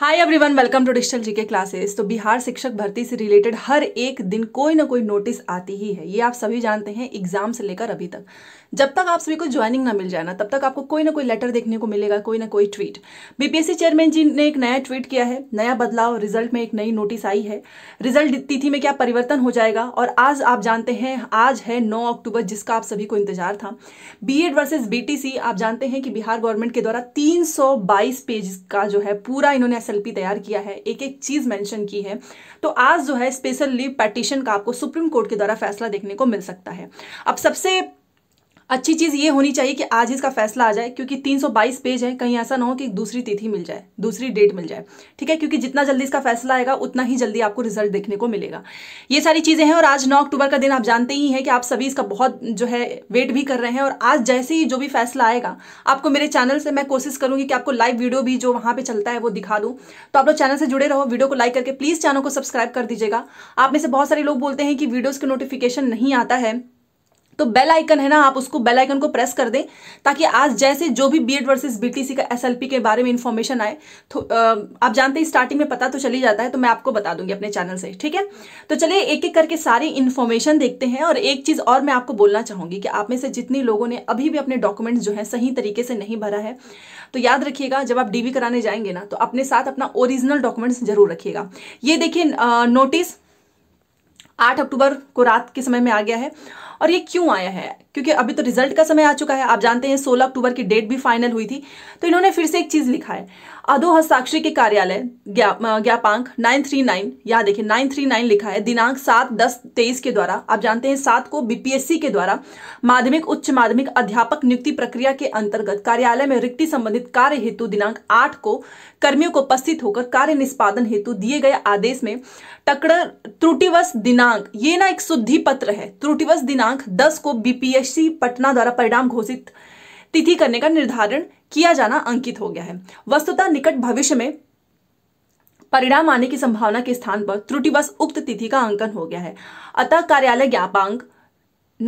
Hi everyone welcome to digital GK classes तो बिहार शिक्षक भर्ती से रिलेटेड हर एक दिन कोई ना कोई नोटिस आती ही है ये आप सभी जानते हैं एग्जाम से लेकर अभी तक जब तक आप सभी को ज्वाइनिंग ना मिल जाए ना तब तक आपको कोई ना कोई लेटर देखने को मिलेगा कोई ना कोई ट्वीट बीपीएससी चेयरमैन जी ने एक नया ट्वीट किया है नया बदलाव रिजल्ट में एक नई नोटिस आई है रिजल्ट तिथि में क्या परिवर्तन हो जाएगा और आज आप जानते हैं आज है नौ अक्टूबर जिसका आप सभी को इंतजार था बी एड वर्सेज बी आप जानते हैं कि बिहार गवर्नमेंट के द्वारा तीन पेज का जो है पूरा इन्होंने एसएलपी तैयार किया है एक एक चीज़ मेंशन की है तो आज जो है स्पेशल लीव पटिशन का आपको सुप्रीम कोर्ट के द्वारा फैसला देखने को मिल सकता है अब सबसे अच्छी चीज़ ये होनी चाहिए कि आज इसका फैसला आ जाए क्योंकि 322 पेज है कहीं ऐसा ना हो कि दूसरी तिथि मिल जाए दूसरी डेट मिल जाए ठीक है क्योंकि जितना जल्दी इसका फैसला आएगा उतना ही जल्दी आपको रिजल्ट देखने को मिलेगा ये सारी चीज़ें हैं और आज नौ अक्टूबर का दिन आप जानते ही हैं कि आप सभी इसका बहुत जो है वेट भी कर रहे हैं और आज जैसे ही जो भी फैसला आएगा आपको मेरे चैनल से मैं कोशिश करूँगी कि आपको लाइव वीडियो भी जो वहाँ पर चलता है वो दिखा दूँ तो आप लोग चैनल से जुड़े रहो वीडियो को लाइक करके प्लीज़ चैनल को सब्सक्राइब कर दीजिएगा आप में से बहुत सारे लोग बोलते हैं कि वीडियोज़ के नोटिफिकेशन नहीं आता है तो बेल आइकन है ना आप उसको बेल आइकन को प्रेस कर दें ताकि आज जैसे जो भी B Ed versus B case के बारे में इन्फॉर्मेशन आए तो आप जानते हैं स्टार्टिंग में पता तो चली जाता है तो मैं आपको बता दूंगी अपने चैनल से ठीक है तो चलिए एक एक करके सारी इन्फॉर्मेशन देखते हैं और एक चीज़ और मैं आपको बोलना चाहूँगी कि आप में से जितने लोगों ने अभी भी अपने डॉक्यूमेंट्स जो है सही तरीके से नहीं भरा है तो याद रखिएगा जब आप डीवी कराने जाएंगे ना तो अपने साथ अपना ओरिजिनल डॉक्यूमेंट्स जरूर रखिएगा ये देखिए नोटिस आठ अक्टूबर को रात के समय में आ गया है और ये क्यों आया है क्योंकि अभी तो रिजल्ट का समय आ चुका है आप जानते हैं सोलह अक्टूबर की डेट भी फाइनल हुई थी तो इन्होंने फिर से एक चीज लिखा है अधो हस्ताक्षरी के कार्यालय ज्ञापांक नाइन थ्री नाइन यहाँ देखिए नाइन थ्री नाइन लिखा है दिनांक सात दस तेईस के द्वारा आप जानते हैं सात को बीपीएससी के द्वारा माध्यमिक उच्च माध्यमिक अध्यापक नियुक्ति प्रक्रिया के अंतर्गत कार्यालय में रिक्ति संबंधित कार्य हेतु दिनांक आठ को कर्मियों को उपस्थित होकर कार्य निष्पादन हेतु दिए गए आदेश में टकड़ त्रुटिवश दिनांक ये ना एक शुद्धि पत्र है त्रुटिवश दिनांक दिनांक 10 को बीपीएससी पटना द्वारा परिणाम घोषित तिथि करने का निर्धारण किया जाना अंकित हो गया है वस्तुतः निकट भविष्य में परिणाम आने की संभावना के स्थान पर त्रुटिवश उक्त तिथि का अंकन हो गया है अतः कार्यालय ज्ञापांक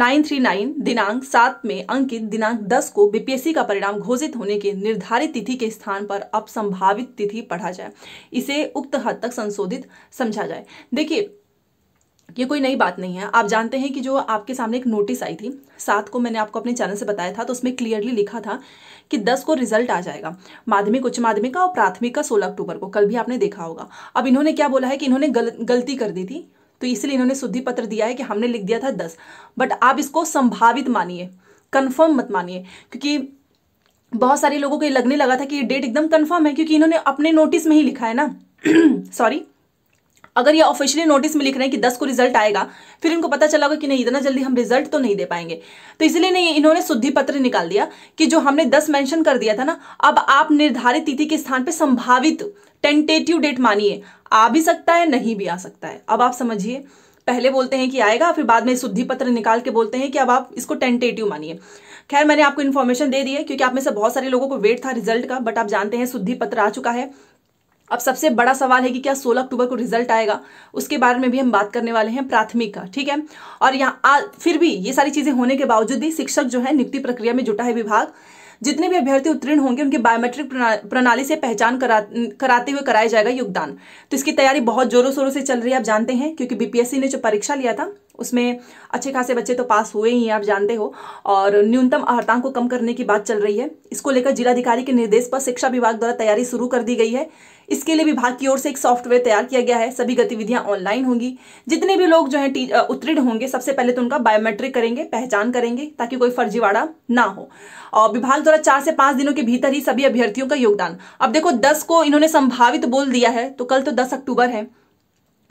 939 दिनांक 7 में अंकित दिनांक 10 को बीपीएससी का परिणाम घोषित होने के निर्धारित तिथि के स्थान पर अब संभावित तिथि पढ़ा जाए इसे उक्त हद तक संशोधित समझा जाए देखिए ये कोई नई बात नहीं है आप जानते हैं कि जो आपके सामने एक नोटिस आई थी सात को मैंने आपको अपने चैनल से बताया था तो उसमें क्लियरली लिखा था कि दस को रिजल्ट आ जाएगा माध्यमिक उच्च माध्यमिक का और प्राथमिक का सोलह अक्टूबर को कल भी आपने देखा होगा अब इन्होंने क्या बोला है कि इन्होंने गल, गलती कर दी थी तो इसलिए इन्होंने शुद्धि पत्र दिया है कि हमने लिख दिया था दस बट आप इसको संभावित मानिए कन्फर्म मत मानिए क्योंकि बहुत सारे लोगों को ये लगने लगा था कि ये डेट एकदम कन्फर्म है क्योंकि इन्होंने अपने नोटिस में ही लिखा है ना सॉरी अगर ये ऑफिशियली नोटिस में लिख रहे हैं कि दस को रिजल्ट आएगा फिर इनको पता चला होगा कि नहीं इतना जल्दी हम रिजल्ट तो नहीं दे पाएंगे तो इसलिए नहीं इन्होंने शुद्धि पत्र निकाल दिया कि जो हमने दस मैंशन कर दिया था ना अब आप निर्धारित तिथि के स्थान पर संभावित टेंटेटिव डेट मानिए आ भी सकता है नहीं भी आ सकता है अब आप समझिए पहले बोलते हैं कि आएगा फिर बाद में शुद्धि पत्र निकाल के बोलते हैं कि अब आप इसको टेंटेटिव मानिए खैर मैंने आपको इन्फॉर्मेशन दे दी है क्योंकि आप में से बहुत सारे लोगों को वेट था रिजल्ट का बट आप जानते हैं शुद्धि पत्र आ चुका है अब सबसे बड़ा सवाल है कि क्या 16 अक्टूबर को रिजल्ट आएगा उसके बारे में भी हम बात करने वाले हैं प्राथमिक का ठीक है और यहाँ फिर भी ये सारी चीजें होने के बावजूद भी शिक्षक जो है नियुक्ति प्रक्रिया में जुटा है विभाग जितने भी अभ्यर्थी उत्तीर्ण होंगे उनके बायोमेट्रिक प्रणाली से पहचान करा, कराते हुए कराया जाएगा योगदान तो इसकी तैयारी बहुत जोरों शोरों से चल रही है आप जानते हैं क्योंकि बीपीएससी ने जो परीक्षा लिया था उसमें अच्छे खासे बच्चे तो पास हुए ही हैं आप जानते हो और न्यूनतम अहर्तांक को कम करने की बात चल रही है इसको लेकर जिलाधिकारी के निर्देश पर शिक्षा विभाग द्वारा तैयारी शुरू कर दी गई है इसके लिए विभाग की ओर से एक सॉफ्टवेयर तैयार किया गया है सभी गतिविधियां ऑनलाइन होंगी जितने भी लोग जो है उत्तीर्ण होंगे सबसे पहले तो उनका बायोमेट्रिक करेंगे पहचान करेंगे ताकि कोई फर्जीवाड़ा ना हो और विभाग द्वारा चार से पांच दिनों के भीतर ही सभी अभ्यर्थियों का योगदान अब देखो दस को इन्होंने संभावित बोल दिया है तो कल तो दस अक्टूबर है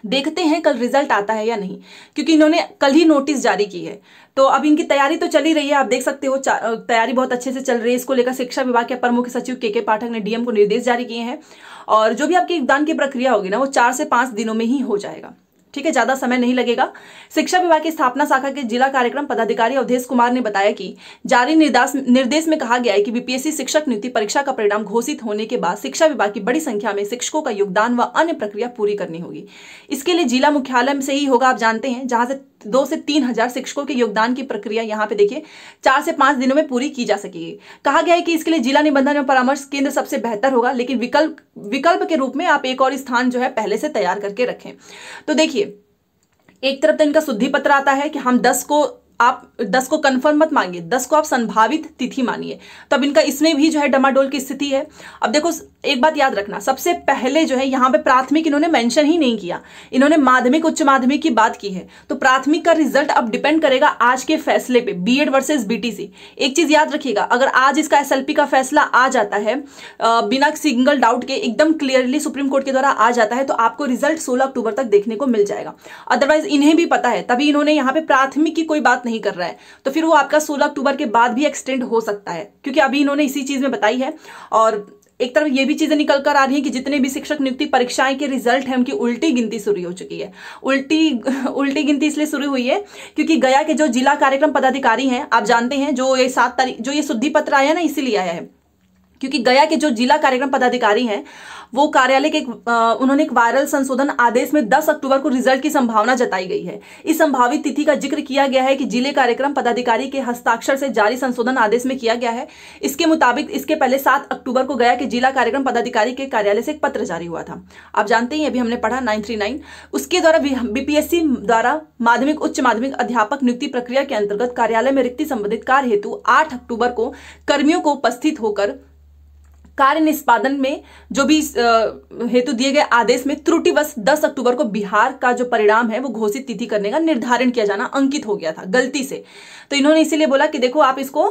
हम्म। देखते हैं कल रिजल्ट आता है या नहीं क्योंकि इन्होंने कल ही नोटिस जारी की है तो अब इनकी तैयारी तो चली रही है आप देख सकते हो तैयारी बहुत अच्छे से चल रही है इसको लेकर शिक्षा विभाग के अपर मुख्य सचिव के के पाठक ने डीएम को निर्देश जारी किए हैं और जो भी आपकी योगदान की प्रक्रिया होगी ना वो चार से पांच दिनों में ही हो जाएगा ठीक है ज्यादा समय नहीं लगेगा शिक्षा विभाग की स्थापना शाखा के जिला कार्यक्रम पदाधिकारी अवधेश कुमार ने बताया कि जारी निर्देश निर्देश में कहा गया है कि बीपीएससी शिक्षक नियुक्ति परीक्षा का परिणाम घोषित होने के बाद शिक्षा विभाग की बड़ी संख्या में शिक्षकों का योगदान व अन्य प्रक्रिया पूरी करनी होगी इसके लिए जिला मुख्यालय से ही होगा आप जानते हैं जहां से दो से तीन हजार शिक्षकों के योगदान की प्रक्रिया यहाँ पे देखिए चार से पांच दिनों में पूरी की जा सकेगी कहा गया है कि इसके लिए जिला निबंधन एवं परामर्श केंद्र सबसे बेहतर होगा लेकिन विकल्प विकल्प के रूप में आप एक और स्थान जो है पहले से तैयार करके रखें तो देखिए एक तरफ तो इनका शुद्धि पत्र आता है कि हम दस को आप दस को कन्फर्म मत मांगिए दस को आप संभावित तिथि मानिए तब इनका इसमें भी जो है डमाडोल की स्थिति है अब देखो एक बात याद रखना सबसे पहले जो है यहाँ पे प्राथमिक इन्होंने मेंशन ही नहीं किया इन्होंने माध्यमिक उच्च माध्यमिक की बात की है तो प्राथमिक का रिजल्ट अब डिपेंड करेगा आज के फैसले पे बीएड वर्सेस बीटीसी एक चीज याद रखिएगा अगर आज इसका एसएलपी का फैसला आ जाता है बिना सिंगल डाउट के एकदम क्लियरली सुप्रीम कोर्ट के द्वारा आ जाता है तो आपको रिजल्ट सोलह अक्टूबर तक देखने को मिल जाएगा अदरवाइज इन्हें भी पता है तभी इन्होंने यहाँ पे प्राथमिक की कोई बात नहीं कर रहा है तो फिर वो आपका सोलह अक्टूबर के बाद भी एक्सटेंड हो सकता है क्योंकि अभी इन्होंने इसी चीज में बताई है और एक तरफ ये भी चीजें निकल कर आ रही हैं कि जितने भी शिक्षक नियुक्ति परीक्षाएं के रिजल्ट हैं उनकी उल्टी गिनती शुरू हो चुकी है उल्टी उल्टी गिनती इसलिए शुरू हुई है क्योंकि गया के जो जिला कार्यक्रम पदाधिकारी हैं आप जानते हैं जो ये सात तारीख जो ये शुद्धि पत्र आया ना इसीलिए आया है क्योंकि गया के जो जिला कार्यक्रम पदाधिकारी हैं वो कार्यालय के आ, उन्होंने एक वायरल संशोधन आदेश में 10 अक्टूबर को रिजल्ट की संभावना जताई गई है इस संभावित तिथि का जिक्र किया गया है कि जिले कार्यक्रम पदाधिकारी के हस्ताक्षर से जारी संशोधन आदेश में किया गया है इसके मुताबिक इसके पहले सात अक्टूबर को गया के जिला कार्यक्रम पदाधिकारी के कार्यालय से एक पत्र जारी हुआ था आप जानते ही अभी हमने पढ़ा नाइन उसके द्वारा बीपीएससी द्वारा माध्यमिक उच्च माध्यमिक अध्यापक नियुक्ति प्रक्रिया के अंतर्गत कार्यालय में रिक्ति संबंधित कार्य हेतु आठ अक्टूबर को कर्मियों को उपस्थित होकर कार्य निष्पादन में जो भी हेतु दिए गए आदेश में त्रुटिवश 10 अक्टूबर को बिहार का जो परिणाम है वो घोषित तिथि करने का निर्धारण किया जाना अंकित हो गया था गलती से तो इन्होंने इसीलिए बोला कि देखो आप इसको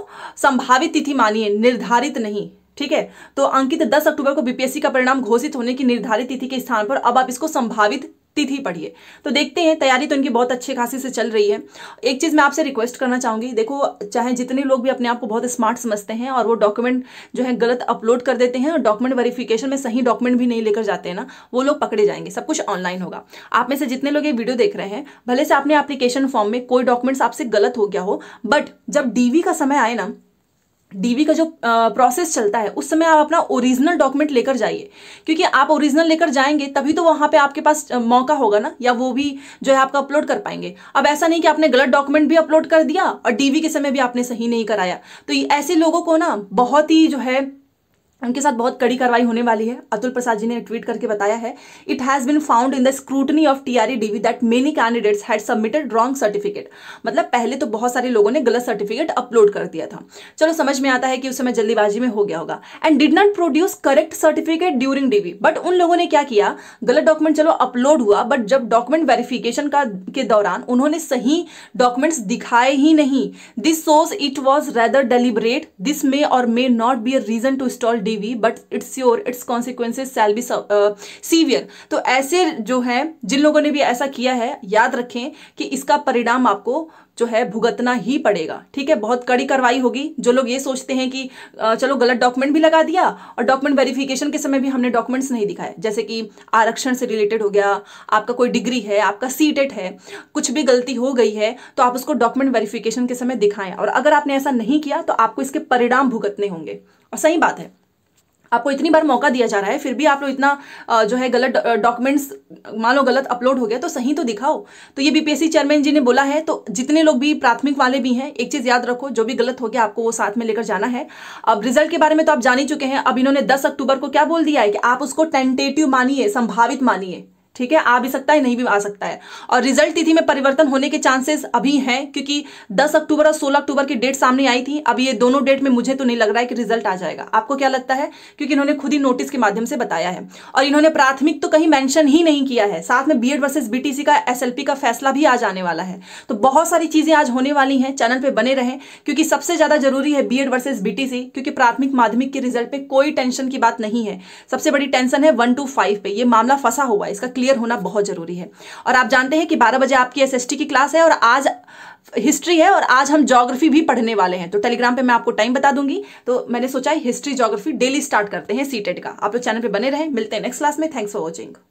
संभावित तिथि मानिए निर्धारित नहीं ठीक है तो अंकित 10 अक्टूबर को बीपीएससी का परिणाम घोषित होने की निर्धारित तिथि के स्थान पर अब आप इसको संभावित तिथि पढ़िए तो देखते हैं तैयारी तो इनकी बहुत अच्छे खासी से चल रही है एक चीज़ मैं आपसे रिक्वेस्ट करना चाहूंगी देखो चाहे जितने लोग भी अपने आप को बहुत स्मार्ट समझते हैं और वो डॉक्यूमेंट जो है गलत अपलोड कर देते हैं और डॉक्यूमेंट वेरिफिकेशन में सही डॉक्यूमेंट भी नहीं लेकर जाते हैं ना वो लोग पकड़े जाएंगे सब कुछ ऑनलाइन होगा आप में से जितने लोग ये वीडियो देख रहे हैं भले से आपने एप्लीकेशन फॉर्म में कोई डॉक्यूमेंट्स आपसे गलत हो गया हो बट जब डीवी का समय आए ना डीवी का जो प्रोसेस चलता है उस समय आप अपना ओरिजिनल डॉक्यूमेंट लेकर जाइए क्योंकि आप ओरिजिनल लेकर जाएंगे तभी तो वहाँ पे आपके पास मौका होगा ना या वो भी जो है आपका अपलोड कर पाएंगे अब ऐसा नहीं कि आपने गलत डॉक्यूमेंट भी अपलोड कर दिया और डीवी के समय भी आपने सही नहीं कराया तो ऐसे लोगों को ना बहुत ही जो है उनके साथ बहुत कड़ी कार्रवाई होने वाली है अतुल प्रसाद जी ने ट्वीट करके बताया है it has been found in the scrutiny of TRE DV that many candidates had submitted wrong certificate मतलब पहले तो बहुत सारे लोगों ने गलत सर्टिफिकेट अपलोड कर दिया था चलो समझ में आता है कि उस समय जल्दीबाजी में हो गया होगा and did not produce correct certificate during DV but उन लोगों ने क्या किया गलत डॉक्यूमेंट चलो अपलोड हुआ बट जब डॉक्यूमेंट वेरिफिकेशन का के दौरान उन्होंने सही डॉक्यूमेंट्स दिखाए ही नहीं this shows it was rather deliberate this may और may not be a reason to install D V but it's your it's consequences shall be severe तो ऐसे जो है जिन लोगों ने भी ऐसा किया है याद रखें कि इसका परिणाम आपको जो है भुगतना ही पड़ेगा ठीक है बहुत कड़ी कार्रवाई होगी जो लोग ये सोचते हैं कि चलो गलत डॉक्यूमेंट भी लगा दिया और डॉक्यूमेंट वेरिफिकेशन के समय भी हमने डॉक्यूमेंट्स नहीं दिखाए जैसे कि आरक्षण से रिलेटेड हो गया आपका कोई डिग्री है आपका सीटेट e है कुछ भी गलती हो गई है तो आप उसको डॉक्यूमेंट वेरिफिकेशन के समय दिखाएं और अगर आपने ऐसा नहीं किया तो आपको इसके परिणाम भुगतने होंगे और सही बात है आपको इतनी बार मौका दिया जा रहा है फिर भी आप लोग इतना जो है गलत डॉक्यूमेंट्स मान लो गलत अपलोड हो गया तो सही तो दिखाओ तो ये बीपीएससी चेयरमैन जी ने बोला है तो जितने लोग भी प्राथमिक वाले भी हैं एक चीज़ याद रखो जो भी गलत हो गया आपको वो साथ में लेकर जाना है अब रिजल्ट के बारे में तो आप जान ही चुके हैं अब इन्होंने दस अक्टूबर को क्या बोल दिया है कि आप उसको टेंटेटिव मानिए संभावित मानिए ठीक है आ भी सकता है नहीं भी आ सकता है और रिजल्ट तिथि में परिवर्तन होने के चांसेस अभी हैं क्योंकि 10 अक्टूबर और 16 अक्टूबर की डेट सामने आई थी अब ये दोनों डेट में मुझे तो नहीं लग रहा है कि रिजल्ट आ जाएगा आपको क्या लगता है क्योंकि इन्होंने खुद ही नोटिस के माध्यम से बताया है और इन्होंने प्राथमिक तो कहीं मैंशन ही नहीं किया है साथ में B Ed versus BTC case का फैसला भी आज आने वाला है तो बहुत सारी चीजें आज होने वाली हैं चैनल पर बने रहें क्योंकि सबसे ज्यादा जरूरी है बी एड वर्सेज बीटीसी क्योंकि प्राथमिक माध्यमिक के रिजल्ट पर कोई टेंशन की बात नहीं है सबसे बड़ी टेंशन है वन टू फाइव पे ये मामला फंसा हुआ है इसका क्लियर होना बहुत ज़रूरी है और आप जानते हैं कि बारह बजे आपकी एस की क्लास है और आज हिस्ट्री है और आज हम जोग्राफी भी पढ़ने वाले हैं तो टेलीग्राम पे मैं आपको टाइम बता दूंगी तो मैंने सोचा हिस्ट्री जोग्राफी डेली स्टार्ट करते हैं सीटेड का आप लोग चैनल पे बने रहे मिलते हैं नेक्स्ट क्लास में थैंक्स फॉर वॉचिंग